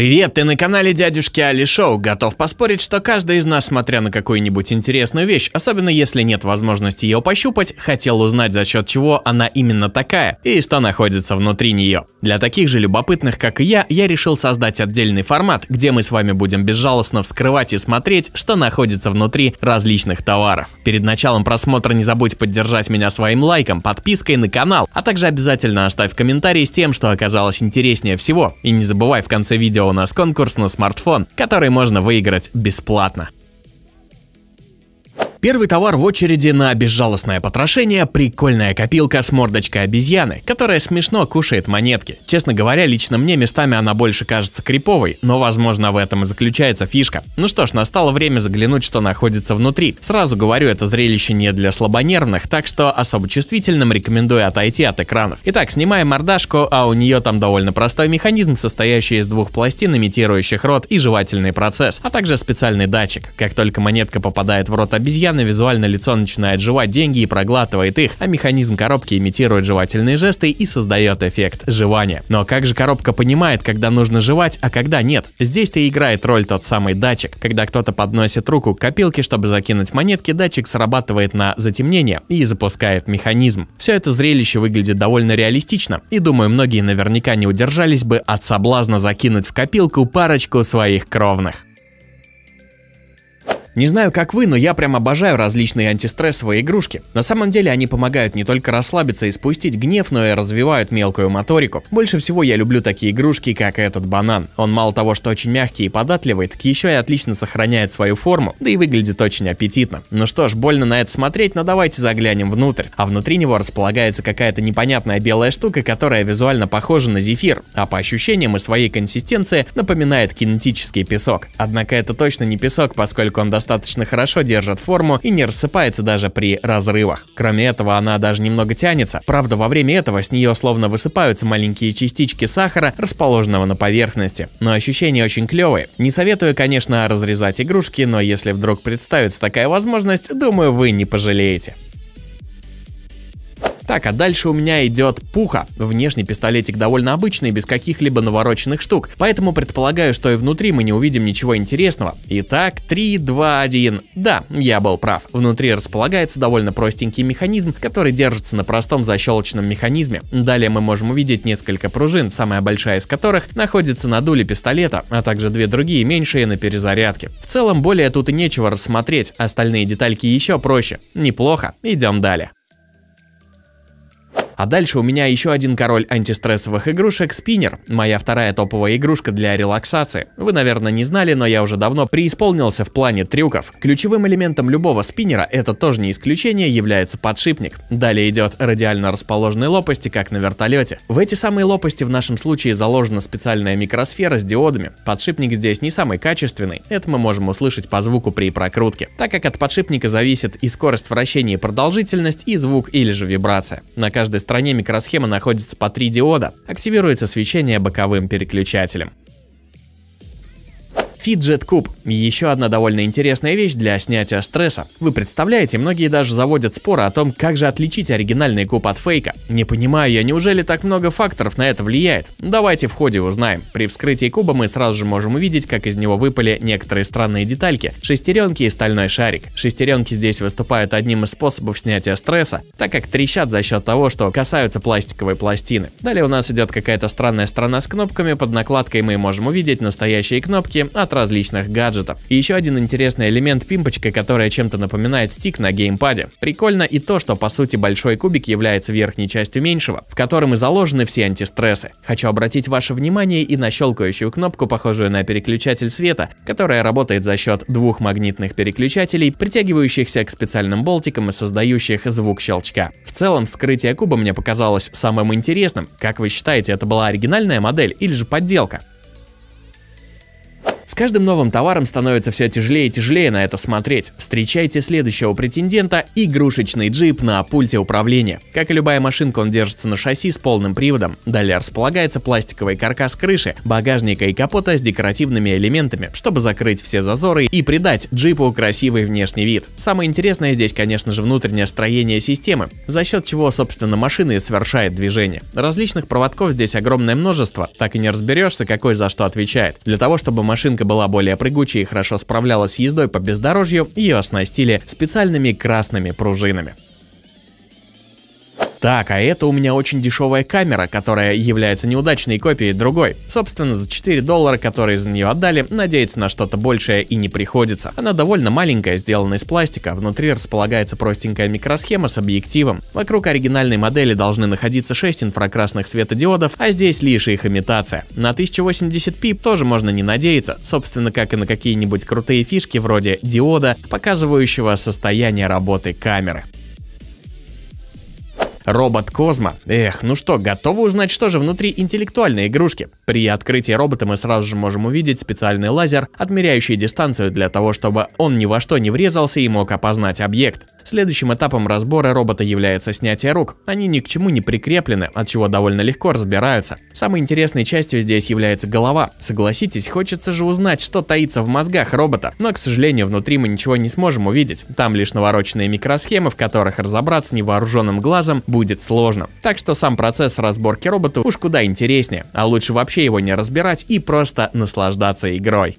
Привет, ты на канале дядюшки Али Шоу. Готов поспорить, что каждый из нас, смотря на какую-нибудь интересную вещь, особенно если нет возможности ее пощупать, хотел узнать, за счет чего она именно такая и что находится внутри нее. Для таких же любопытных, как и я, я решил создать отдельный формат, где мы с вами будем безжалостно вскрывать и смотреть, что находится внутри различных товаров. Перед началом просмотра не забудь поддержать меня своим лайком, подпиской на канал, а также обязательно оставь комментарий с тем, что оказалось интереснее всего. И не забывай в конце видео у нас конкурс на смартфон, который можно выиграть бесплатно. Первый товар в очереди на безжалостное потрошение – прикольная копилка с мордочкой обезьяны, которая смешно кушает монетки. Честно говоря, лично мне местами она больше кажется криповой, но возможно в этом и заключается фишка. Ну что ж, настало время заглянуть, что находится внутри. Сразу говорю, это зрелище не для слабонервных, так что особо чувствительным рекомендую отойти от экранов. Итак, снимаем мордашку, а у нее там довольно простой механизм, состоящий из двух пластин, имитирующих рот и жевательный процесс, а также специальный датчик. Как только монетка попадает в рот обезьяны, постепенно визуально лицо начинает жевать деньги и проглатывает их, а механизм коробки имитирует жевательные жесты и создает эффект жевания. Но как же коробка понимает, когда нужно жевать, а когда нет? Здесь-то играет роль тот самый датчик. Когда кто-то подносит руку к копилке, чтобы закинуть монетки, датчик срабатывает на затемнение и запускает механизм. Все это зрелище выглядит довольно реалистично, и думаю, многие наверняка не удержались бы от соблазна закинуть в копилку парочку своих кровных. Не знаю, как вы, но я прям обожаю различные антистрессовые игрушки. На самом деле они помогают не только расслабиться и спустить гнев, но и развивают мелкую моторику. Больше всего я люблю такие игрушки, как этот банан. Он мало того, что очень мягкий и податливый, так еще и отлично сохраняет свою форму, да и выглядит очень аппетитно. Ну что ж, больно на это смотреть, но давайте заглянем внутрь. А внутри него располагается какая-то непонятная белая штука, которая визуально похожа на зефир, а по ощущениям и своей консистенции напоминает кинетический песок. Однако это точно не песок, поскольку он достаточно достаточно хорошо держит форму и не рассыпается даже при разрывах. Кроме этого, она даже немного тянется. Правда, во время этого с нее словно высыпаются маленькие частички сахара, расположенного на поверхности. Но ощущения очень клевые. Не советую, конечно, разрезать игрушки, но если вдруг представится такая возможность, думаю, вы не пожалеете. Так, а дальше у меня идет пуха. Внешний пистолетик довольно обычный, без каких-либо навороченных штук, поэтому предполагаю, что и внутри мы не увидим ничего интересного. Итак, 3, 2, 1. Да, я был прав. Внутри располагается довольно простенький механизм, который держится на простом защелочном механизме. Далее мы можем увидеть несколько пружин, самая большая из которых находится на дуле пистолета, а также две другие меньшие на перезарядке. В целом более тут и нечего рассмотреть, остальные детальки еще проще. Неплохо, идем далее. А дальше у меня еще один король антистрессовых игрушек – спиннер, моя вторая топовая игрушка для релаксации. Вы, наверное, не знали, но я уже давно преисполнился в плане трюков. Ключевым элементом любого спиннера, это тоже не исключение, является подшипник. Далее идет радиально расположенные лопасти, как на вертолете. В эти самые лопасти в нашем случае заложена специальная микросфера с диодами. Подшипник здесь не самый качественный, это мы можем услышать по звуку при прокрутке, так как от подшипника зависит и скорость вращения и продолжительность, и звук или же вибрация. На каждой стране микросхемы находится по три диода, активируется свечение боковым переключателем. Fidget Куб еще одна довольно интересная вещь для снятия стресса. Вы представляете, многие даже заводят споры о том, как же отличить оригинальный куб от фейка. Не понимаю я, неужели так много факторов на это влияет? Давайте в ходе узнаем. При вскрытии куба мы сразу же можем увидеть, как из него выпали некоторые странные детальки – шестеренки и стальной шарик. Шестеренки здесь выступают одним из способов снятия стресса, так как трещат за счет того, что касаются пластиковой пластины. Далее у нас идет какая-то странная страна с кнопками, под накладкой мы можем увидеть настоящие кнопки, а от различных гаджетов. И еще один интересный элемент пимпочка, которая чем-то напоминает стик на геймпаде. Прикольно и то, что по сути большой кубик является верхней частью меньшего, в котором и заложены все антистрессы. Хочу обратить ваше внимание и на щелкающую кнопку, похожую на переключатель света, которая работает за счет двух магнитных переключателей, притягивающихся к специальным болтикам и создающих звук щелчка. В целом, вскрытие куба мне показалось самым интересным. Как вы считаете, это была оригинальная модель или же подделка? С каждым новым товаром становится все тяжелее и тяжелее на это смотреть. Встречайте следующего претендента – игрушечный джип на пульте управления. Как и любая машинка, он держится на шасси с полным приводом. Далее располагается пластиковый каркас крыши, багажника и капота с декоративными элементами, чтобы закрыть все зазоры и придать джипу красивый внешний вид. Самое интересное здесь, конечно же, внутреннее строение системы, за счет чего, собственно, машина и совершает движение. Различных проводков здесь огромное множество, так и не разберешься, какой за что отвечает. Для того, чтобы машина Машинка была более прыгучей и хорошо справлялась с ездой по бездорожью, ее оснастили специальными красными пружинами. Так, а это у меня очень дешевая камера, которая является неудачной копией другой. Собственно, за 4 доллара, которые за нее отдали, надеяться на что-то большее и не приходится. Она довольно маленькая, сделана из пластика, внутри располагается простенькая микросхема с объективом. Вокруг оригинальной модели должны находиться 6 инфракрасных светодиодов, а здесь лишь их имитация. На 1080p тоже можно не надеяться, собственно, как и на какие-нибудь крутые фишки вроде диода, показывающего состояние работы камеры. Робот Козма. Эх, ну что, готовы узнать, что же внутри интеллектуальной игрушки? При открытии робота мы сразу же можем увидеть специальный лазер, отмеряющий дистанцию для того, чтобы он ни во что не врезался и мог опознать объект. Следующим этапом разбора робота является снятие рук. Они ни к чему не прикреплены, от чего довольно легко разбираются. Самой интересной частью здесь является голова. Согласитесь, хочется же узнать, что таится в мозгах робота. Но, к сожалению, внутри мы ничего не сможем увидеть. Там лишь навороченные микросхемы, в которых разобраться невооруженным глазом будет сложно. Так что сам процесс разборки робота уж куда интереснее. А лучше вообще его не разбирать и просто наслаждаться игрой.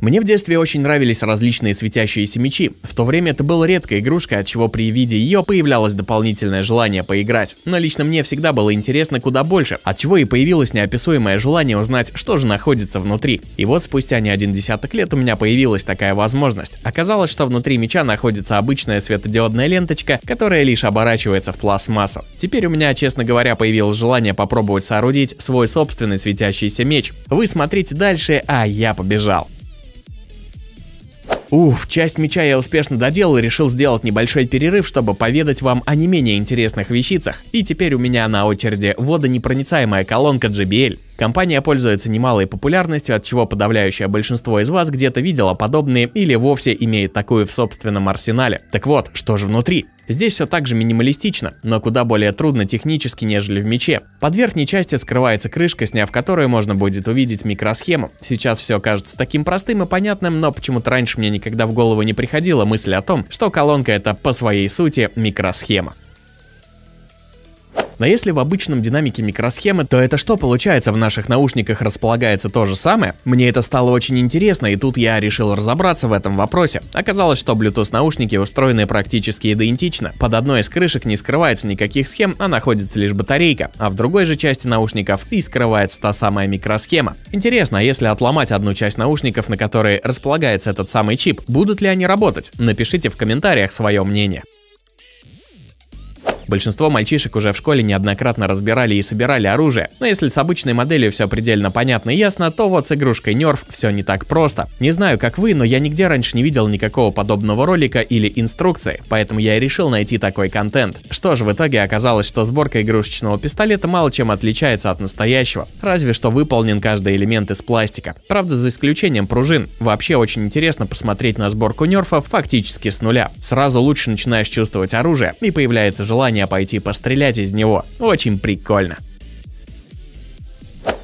Мне в детстве очень нравились различные светящиеся мечи. В то время это была редкая игрушка, от чего при виде ее появлялось дополнительное желание поиграть. Но лично мне всегда было интересно куда больше, от чего и появилось неописуемое желание узнать, что же находится внутри. И вот спустя не один десяток лет у меня появилась такая возможность. Оказалось, что внутри меча находится обычная светодиодная ленточка, которая лишь оборачивается в пластмассу. Теперь у меня, честно говоря, появилось желание попробовать соорудить свой собственный светящийся меч. Вы смотрите дальше, а я побежал. Уф, часть меча я успешно доделал и решил сделать небольшой перерыв, чтобы поведать вам о не менее интересных вещицах. И теперь у меня на очереди водонепроницаемая колонка JBL. Компания пользуется немалой популярностью, от чего подавляющее большинство из вас где-то видело подобные или вовсе имеет такую в собственном арсенале. Так вот, что же внутри? Здесь все так же минималистично, но куда более трудно технически, нежели в мече. Под верхней части скрывается крышка, сняв которую можно будет увидеть микросхему. Сейчас все кажется таким простым и понятным, но почему-то раньше мне никогда в голову не приходила мысль о том, что колонка это по своей сути микросхема. Но а если в обычном динамике микросхемы, то это что получается в наших наушниках располагается то же самое? Мне это стало очень интересно, и тут я решил разобраться в этом вопросе. Оказалось, что Bluetooth наушники устроены практически идентично. Под одной из крышек не скрывается никаких схем, а находится лишь батарейка, а в другой же части наушников и скрывается та самая микросхема. Интересно, а если отломать одну часть наушников, на которой располагается этот самый чип, будут ли они работать? Напишите в комментариях свое мнение. Большинство мальчишек уже в школе неоднократно разбирали и собирали оружие, но если с обычной моделью все предельно понятно и ясно, то вот с игрушкой Nerf все не так просто. Не знаю, как вы, но я нигде раньше не видел никакого подобного ролика или инструкции, поэтому я и решил найти такой контент. Что же, в итоге оказалось, что сборка игрушечного пистолета мало чем отличается от настоящего, разве что выполнен каждый элемент из пластика. Правда, за исключением пружин. Вообще очень интересно посмотреть на сборку нерфа фактически с нуля. Сразу лучше начинаешь чувствовать оружие, и появляется желание желание пойти пострелять из него. Очень прикольно.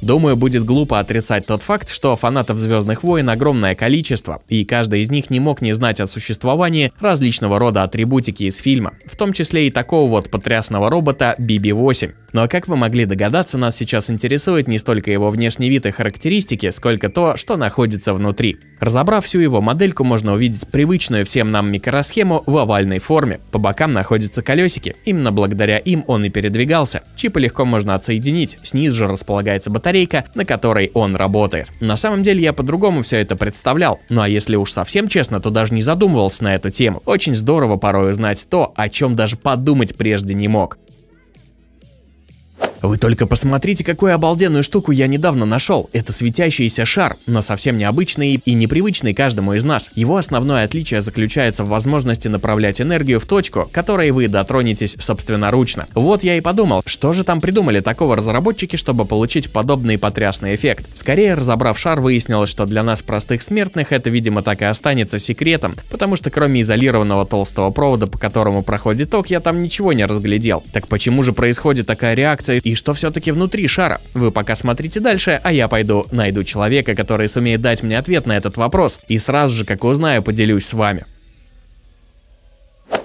Думаю, будет глупо отрицать тот факт, что фанатов «Звездных войн» огромное количество, и каждый из них не мог не знать о существовании различного рода атрибутики из фильма, в том числе и такого вот потрясного робота BB-8. Но как вы могли догадаться, нас сейчас интересует не столько его внешний вид и характеристики, сколько то, что находится внутри. Разобрав всю его модельку, можно увидеть привычную всем нам микросхему в овальной форме. По бокам находятся колесики, именно благодаря им он и передвигался. Чипы легко можно отсоединить, снизу же располагается батарейка, на которой он работает. На самом деле я по-другому все это представлял, ну а если уж совсем честно, то даже не задумывался на эту тему. Очень здорово порой узнать то, о чем даже подумать прежде не мог. Вы только посмотрите, какую обалденную штуку я недавно нашел. Это светящийся шар, но совсем необычный и непривычный каждому из нас. Его основное отличие заключается в возможности направлять энергию в точку, которой вы дотронетесь собственноручно. Вот я и подумал, что же там придумали такого разработчики, чтобы получить подобный потрясный эффект. Скорее, разобрав шар, выяснилось, что для нас простых смертных это, видимо, так и останется секретом, потому что кроме изолированного толстого провода, по которому проходит ток, я там ничего не разглядел. Так почему же происходит такая реакция и что все-таки внутри шара. Вы пока смотрите дальше, а я пойду найду человека, который сумеет дать мне ответ на этот вопрос, и сразу же, как узнаю, поделюсь с вами.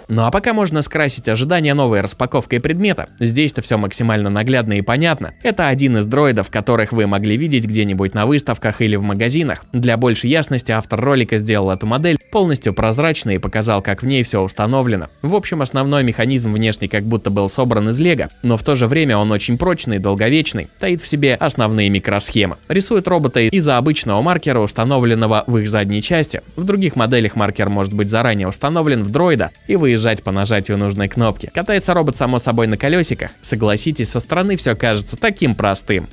Ну а пока можно скрасить ожидания новой распаковкой предмета. Здесь-то все максимально наглядно и понятно. Это один из дроидов, которых вы могли видеть где-нибудь на выставках или в магазинах. Для большей ясности автор ролика сделал эту модель полностью прозрачной и показал, как в ней все установлено. В общем, основной механизм внешне как будто был собран из лего, но в то же время он очень прочный и долговечный, таит в себе основные микросхемы. Рисует робота из-за обычного маркера, установленного в их задней части. В других моделях маркер может быть заранее установлен в дроида, и вы бежать по нажатию нужной кнопки. Катается робот само собой на колесиках. Согласитесь, со стороны все кажется таким простым.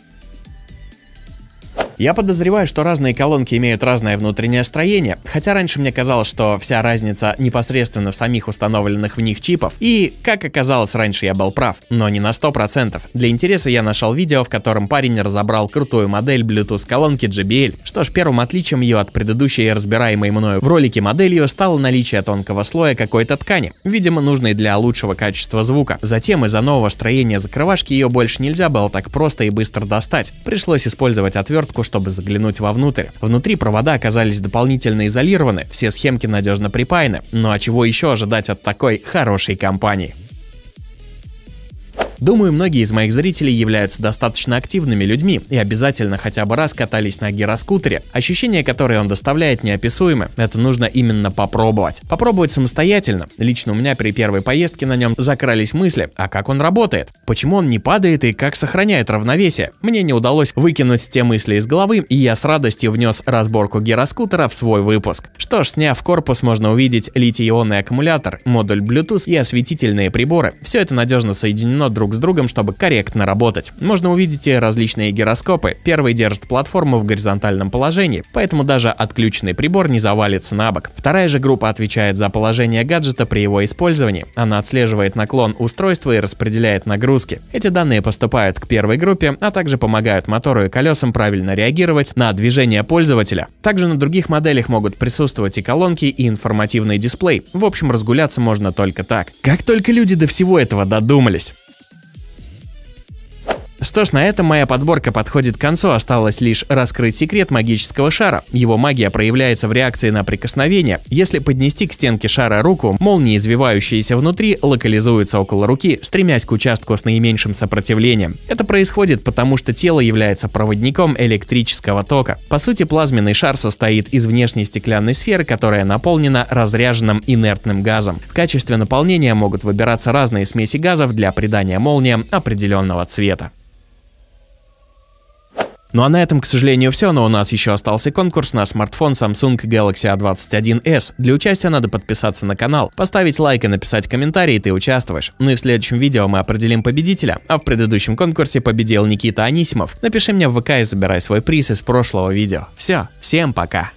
Я подозреваю, что разные колонки имеют разное внутреннее строение, хотя раньше мне казалось, что вся разница непосредственно в самих установленных в них чипов. И, как оказалось, раньше я был прав, но не на 100%. Для интереса я нашел видео, в котором парень разобрал крутую модель Bluetooth колонки JBL. Что ж, первым отличием ее от предыдущей разбираемой мною в ролике моделью стало наличие тонкого слоя какой-то ткани, видимо нужной для лучшего качества звука. Затем из-за нового строения закрывашки ее больше нельзя было так просто и быстро достать. Пришлось использовать отвертку, чтобы заглянуть вовнутрь. Внутри провода оказались дополнительно изолированы, все схемки надежно припаяны. Ну а чего еще ожидать от такой хорошей компании? Думаю, многие из моих зрителей являются достаточно активными людьми и обязательно хотя бы раз катались на гироскутере. Ощущения, которые он доставляет, неописуемы. Это нужно именно попробовать. Попробовать самостоятельно. Лично у меня при первой поездке на нем закрались мысли, а как он работает? Почему он не падает и как сохраняет равновесие? Мне не удалось выкинуть те мысли из головы, и я с радостью внес разборку гироскутера в свой выпуск. Что ж, сняв корпус, можно увидеть литий-ионный аккумулятор, модуль Bluetooth и осветительные приборы. Все это надежно соединено друг друг с другом, чтобы корректно работать. Можно увидеть и различные гироскопы. Первый держит платформу в горизонтальном положении, поэтому даже отключенный прибор не завалится на бок. Вторая же группа отвечает за положение гаджета при его использовании. Она отслеживает наклон устройства и распределяет нагрузки. Эти данные поступают к первой группе, а также помогают мотору и колесам правильно реагировать на движение пользователя. Также на других моделях могут присутствовать и колонки, и информативный дисплей. В общем, разгуляться можно только так. Как только люди до всего этого додумались. Что ж, на этом моя подборка подходит к концу, осталось лишь раскрыть секрет магического шара. Его магия проявляется в реакции на прикосновение. Если поднести к стенке шара руку, молнии, извивающиеся внутри, локализуются около руки, стремясь к участку с наименьшим сопротивлением. Это происходит потому, что тело является проводником электрического тока. По сути, плазменный шар состоит из внешней стеклянной сферы, которая наполнена разряженным инертным газом. В качестве наполнения могут выбираться разные смеси газов для придания молниям определенного цвета. Ну а на этом, к сожалению, все, но у нас еще остался конкурс на смартфон Samsung Galaxy A21s. Для участия надо подписаться на канал, поставить лайк и написать комментарий, и ты участвуешь. Ну и в следующем видео мы определим победителя, а в предыдущем конкурсе победил Никита Анисимов. Напиши мне в ВК и забирай свой приз из прошлого видео. Все, всем пока!